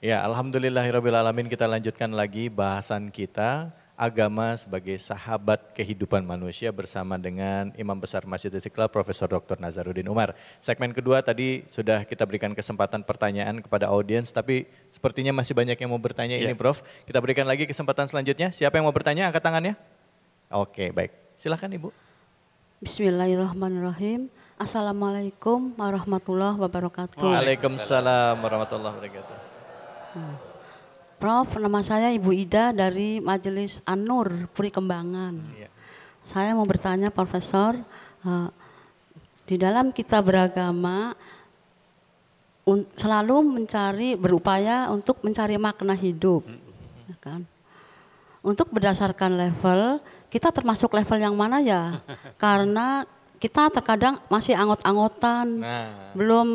Ya, Alhamdulillahirrabbilalamin kita lanjutkan lagi bahasan kita agama sebagai sahabat kehidupan manusia bersama dengan Imam Besar Masjid Istiqlal Profesor Dr. Nazaruddin Umar. Segmen kedua tadi sudah kita berikan kesempatan pertanyaan kepada audiens tapi sepertinya masih banyak yang mau bertanya ya. ini Prof. Kita berikan lagi kesempatan selanjutnya. Siapa yang mau bertanya angkat tangannya? Oke, baik. Silahkan Ibu. Bismillahirrahmanirrahim. Assalamualaikum warahmatullahi wabarakatuh. Waalaikumsalam warahmatullahi wabarakatuh. Nah, Prof, nama saya Ibu Ida dari Majelis Anur Puri Kembangan. Iya. Saya mau bertanya Profesor, eh, di dalam kita beragama selalu mencari berupaya untuk mencari makna hidup, ya kan? Untuk berdasarkan level, kita termasuk level yang mana ya? Karena kita terkadang masih anggot-anggotan, nah. belum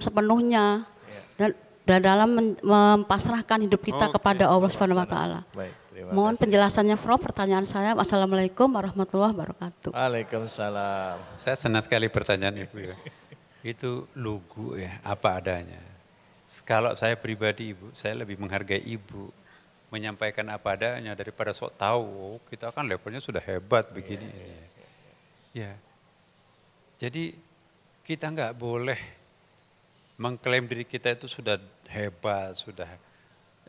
sepenuhnya. Iya. Dan dan dalam mempasrahkan hidup kita okay. kepada Allah Subhanahu wa taala. Mohon kasih. penjelasannya Prof, pertanyaan saya. Assalamualaikum warahmatullahi wabarakatuh. Waalaikumsalam. Saya senang sekali pertanyaan Ibu. Ya. Itu lugu ya, apa adanya. Kalau saya pribadi Ibu, saya lebih menghargai Ibu menyampaikan apa adanya daripada sok tahu. Oh, kita kan levelnya sudah hebat begini. Yeah, yeah, yeah. Ya. Jadi kita nggak boleh mengklaim diri kita itu sudah hebat, sudah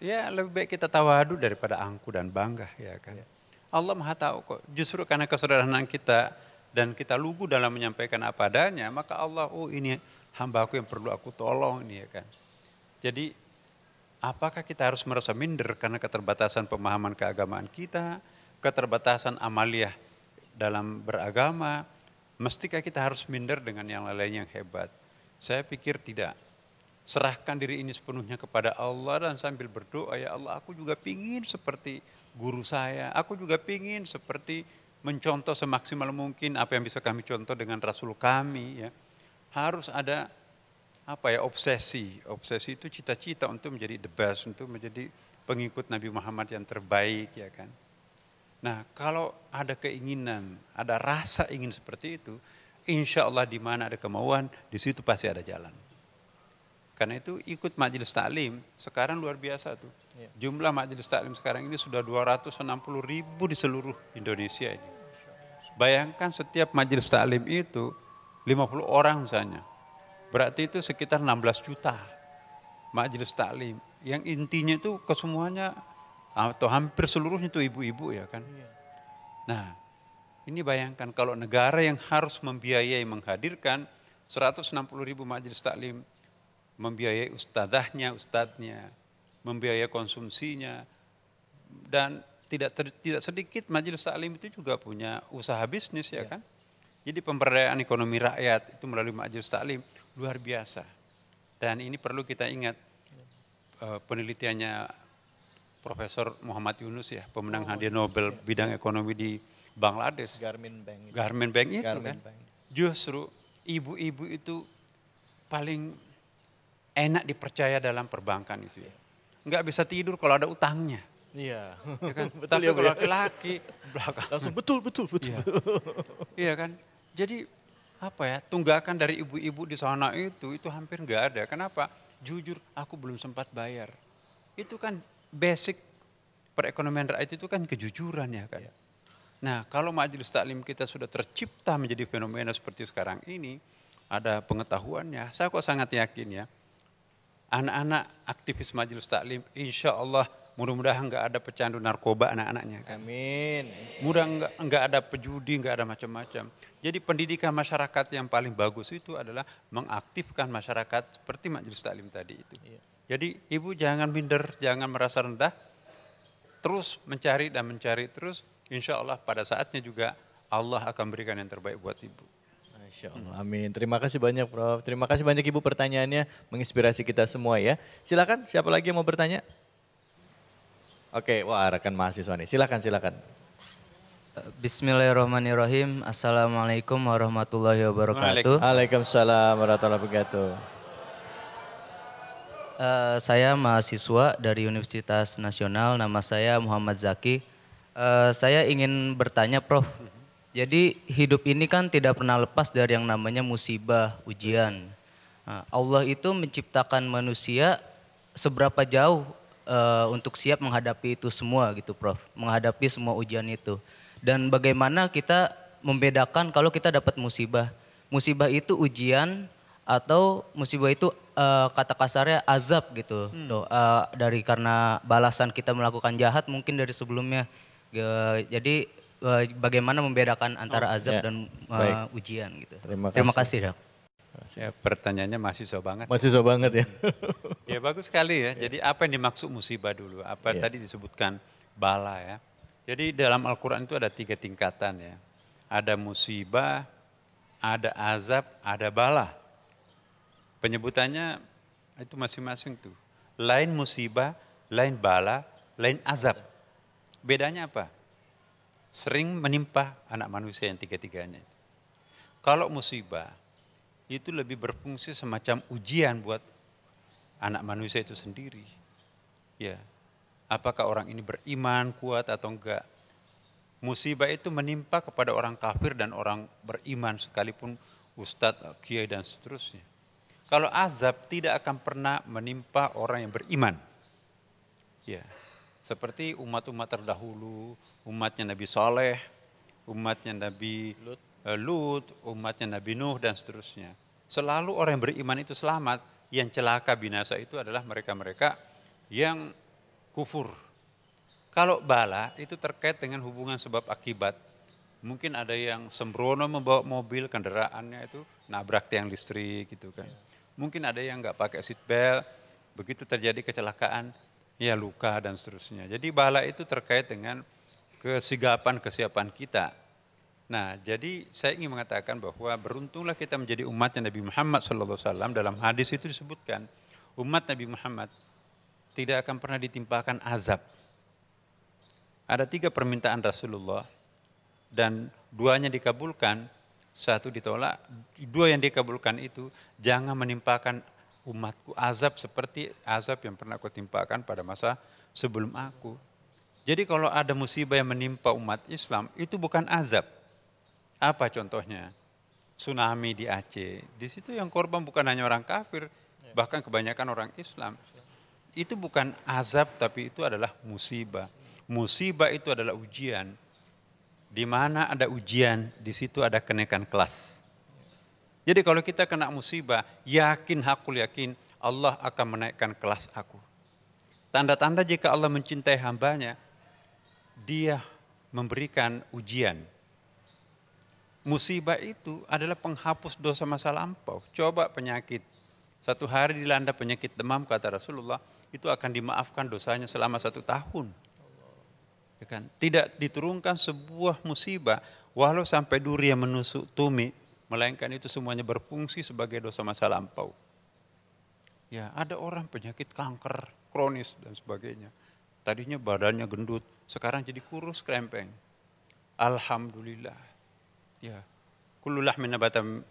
ya lebih baik kita tawadu daripada angku dan bangga ya kan. Ya. Allah Maha tahu kok. Justru karena kesederhanaan kita dan kita lugu dalam menyampaikan apa adanya, maka Allah oh ini hamba aku yang perlu aku tolong ini ya kan. Jadi apakah kita harus merasa minder karena keterbatasan pemahaman keagamaan kita, keterbatasan amaliah dalam beragama, mestikah kita harus minder dengan yang lain yang hebat? Saya pikir tidak. Serahkan diri ini sepenuhnya kepada Allah dan sambil berdoa, ya Allah aku juga pingin seperti guru saya, aku juga pingin seperti mencontoh semaksimal mungkin apa yang bisa kami contoh dengan Rasul kami ya. Harus ada apa ya obsesi. Obsesi itu cita-cita untuk menjadi the best, untuk menjadi pengikut Nabi Muhammad yang terbaik ya kan. Nah, kalau ada keinginan, ada rasa ingin seperti itu, insya Allah di mana ada kemauan, di situ pasti ada jalan. Karena itu ikut majelis taklim sekarang luar biasa tuh. Iya. Jumlah majelis taklim sekarang ini sudah 260 ribu di seluruh Indonesia ini. Bayangkan setiap majelis taklim itu 50 orang misalnya. Berarti itu sekitar 16 juta majelis taklim. Yang intinya itu kesemuanya atau hampir seluruhnya itu ibu-ibu ya kan. Iya. Nah, ini bayangkan kalau negara yang harus membiayai menghadirkan 160 ribu majelis taklim, membiayai ustadahnya, ustadznya, membiayai konsumsinya, dan tidak ter, tidak sedikit majelis taklim itu juga punya usaha bisnis ya, ya kan. Jadi pemberdayaan ekonomi rakyat itu melalui majelis taklim luar biasa. Dan ini perlu kita ingat ya. eh, penelitiannya Profesor Muhammad Yunus ya, pemenang oh, hadiah iya. Nobel ya. bidang ekonomi di Bangladesh. Garmin Bank. Itu. Garmin Bank itu Garmin kan. Bank. Justru ibu-ibu itu paling enak dipercaya dalam perbankan itu ya. Enggak bisa tidur kalau ada utangnya. Iya. Ya kan? betul Tapi kalau ya, ya. laki-laki belakang langsung betul betul betul. Iya. ya kan? Jadi apa ya tunggakan dari ibu-ibu di sana itu itu hampir nggak ada. Kenapa? Jujur aku belum sempat bayar. Itu kan basic perekonomian rakyat itu kan kejujuran ya kan. Iya. Nah, kalau majelis taklim kita sudah tercipta menjadi fenomena seperti sekarang ini, ada pengetahuannya, saya kok sangat yakin ya, anak-anak aktivis majelis taklim, insya Allah mudah-mudahan nggak ada pecandu narkoba anak-anaknya. Kan? Amin. Mudah nggak nggak ada pejudi, nggak ada macam-macam. Jadi pendidikan masyarakat yang paling bagus itu adalah mengaktifkan masyarakat seperti majelis taklim tadi itu. Iya. Jadi ibu jangan minder, jangan merasa rendah, terus mencari dan mencari terus insya Allah pada saatnya juga Allah akan berikan yang terbaik buat ibu. Insya Allah, amin. Terima kasih banyak Prof. Terima kasih banyak Ibu pertanyaannya menginspirasi kita semua ya. Silakan siapa lagi yang mau bertanya? Oke, wah rekan mahasiswa nih. Silakan, silakan. Bismillahirrahmanirrahim. Assalamualaikum warahmatullahi wabarakatuh. Waalaikumsalam warahmatullahi wabarakatuh. Uh, saya mahasiswa dari Universitas Nasional, nama saya Muhammad Zaki. Uh, saya ingin bertanya, Prof. Jadi hidup ini kan tidak pernah lepas dari yang namanya musibah, ujian. Nah, Allah itu menciptakan manusia seberapa jauh uh, untuk siap menghadapi itu semua gitu, Prof. Menghadapi semua ujian itu. Dan bagaimana kita membedakan kalau kita dapat musibah? Musibah itu ujian atau musibah itu uh, kata kasarnya azab gitu. Hmm. uh, dari karena balasan kita melakukan jahat mungkin dari sebelumnya jadi e, bagaimana membedakan antara oh, azab ya. dan uh, ujian gitu. Terima kasih. Terima kasih, Dok. Ya, pertanyaannya masih so banget. Masih so banget ya. ya bagus sekali ya. ya. Jadi apa yang dimaksud musibah dulu? Apa ya. tadi disebutkan bala ya. Jadi dalam Al-Quran itu ada tiga tingkatan ya. Ada musibah, ada azab, ada bala. Penyebutannya itu masing-masing tuh. Lain musibah, lain bala, lain azab. Bedanya apa? Sering menimpa anak manusia yang tiga-tiganya. Kalau musibah, itu lebih berfungsi semacam ujian buat anak manusia itu sendiri. Ya, apakah orang ini beriman kuat atau enggak? Musibah itu menimpa kepada orang kafir dan orang beriman sekalipun ustadz, kiai dan seterusnya. Kalau azab tidak akan pernah menimpa orang yang beriman. Ya, seperti umat-umat terdahulu, umatnya Nabi Saleh, umatnya Nabi Lut. Eh, Lut, umatnya Nabi Nuh dan seterusnya. Selalu orang yang beriman itu selamat, yang celaka binasa itu adalah mereka-mereka yang kufur. Kalau bala itu terkait dengan hubungan sebab akibat. Mungkin ada yang sembrono membawa mobil kendaraannya itu nabrak tiang listrik gitu kan. Mungkin ada yang nggak pakai seat belt, begitu terjadi kecelakaan ya luka dan seterusnya. Jadi bala itu terkait dengan kesigapan-kesiapan kita. Nah, jadi saya ingin mengatakan bahwa beruntunglah kita menjadi yang Nabi Muhammad SAW. Dalam hadis itu disebutkan, umat Nabi Muhammad tidak akan pernah ditimpakan azab. Ada tiga permintaan Rasulullah dan duanya dikabulkan, satu ditolak, dua yang dikabulkan itu jangan menimpakan umatku azab seperti azab yang pernah kau timpakan pada masa sebelum aku. Jadi kalau ada musibah yang menimpa umat Islam itu bukan azab. Apa contohnya? Tsunami di Aceh. Di situ yang korban bukan hanya orang kafir, ya. bahkan kebanyakan orang Islam. Itu bukan azab tapi itu adalah musibah. Musibah itu adalah ujian. Di mana ada ujian, di situ ada kenaikan kelas. Jadi kalau kita kena musibah, yakin hakul yakin Allah akan menaikkan kelas aku. Tanda-tanda jika Allah mencintai hambanya, dia memberikan ujian. Musibah itu adalah penghapus dosa masa lampau. Coba penyakit. Satu hari dilanda penyakit demam, kata Rasulullah, itu akan dimaafkan dosanya selama satu tahun. Ya kan? Tidak diturunkan sebuah musibah, walau sampai duri yang menusuk tumit, Melainkan itu semuanya berfungsi sebagai dosa masa lampau. Ya, ada orang penyakit kanker, kronis dan sebagainya. Tadinya badannya gendut, sekarang jadi kurus krempeng. Alhamdulillah. Ya, kululah minabatam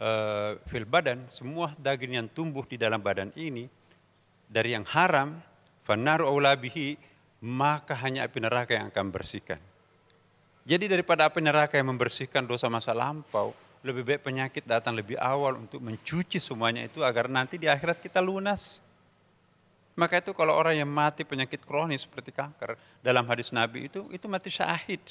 uh, fil badan, semua daging yang tumbuh di dalam badan ini dari yang haram, fanaru aulabihi, maka hanya api neraka yang akan bersihkan. Jadi daripada api neraka yang membersihkan dosa masa lampau, lebih baik penyakit datang lebih awal untuk mencuci semuanya itu agar nanti di akhirat kita lunas. Maka itu kalau orang yang mati penyakit kronis seperti kanker dalam hadis Nabi itu itu mati syahid.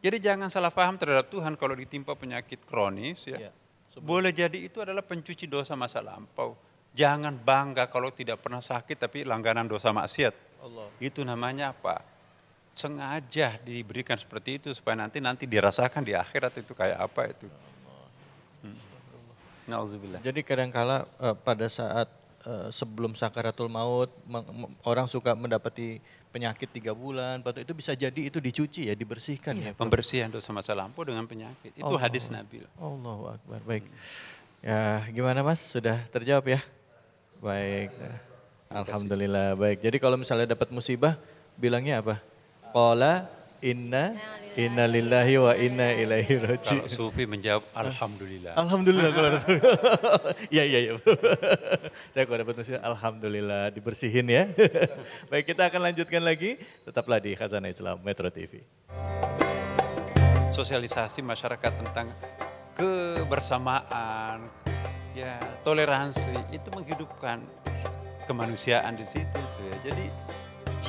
Jadi jangan salah paham terhadap Tuhan kalau ditimpa penyakit kronis ya. ya boleh jadi itu adalah pencuci dosa masa lampau. Jangan bangga kalau tidak pernah sakit tapi langganan dosa maksiat. Allah. Itu namanya apa? sengaja diberikan seperti itu supaya nanti nanti dirasakan di akhirat itu kayak apa itu. Hmm. Jadi kadangkala uh, pada saat uh, sebelum sakaratul maut orang suka mendapati penyakit tiga bulan, itu bisa jadi itu dicuci ya, dibersihkan iya, ya. Pembersihan dosa masa lampau dengan penyakit. Itu Allah. hadis Nabi. Allah Akbar. Baik. Ya, gimana Mas? Sudah terjawab ya? Baik. Alhamdulillah. Baik. Jadi kalau misalnya dapat musibah bilangnya apa? Qala inna inna lillahi wa inna ilaihi raji. Kalau sufi menjawab alhamdulillah. Alhamdulillah kalau ada sufi. Iya iya iya. Saya kalau dapat musibah alhamdulillah dibersihin ya. Baik kita akan lanjutkan lagi tetaplah di Khazanah Islam Metro TV. Sosialisasi masyarakat tentang kebersamaan, ya toleransi itu menghidupkan kemanusiaan di situ itu ya. Jadi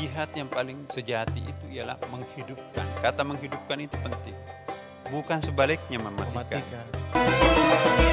jihad yang paling sejati itu ialah menghidupkan. Kata menghidupkan itu penting. Bukan sebaliknya mematikan. mematikan.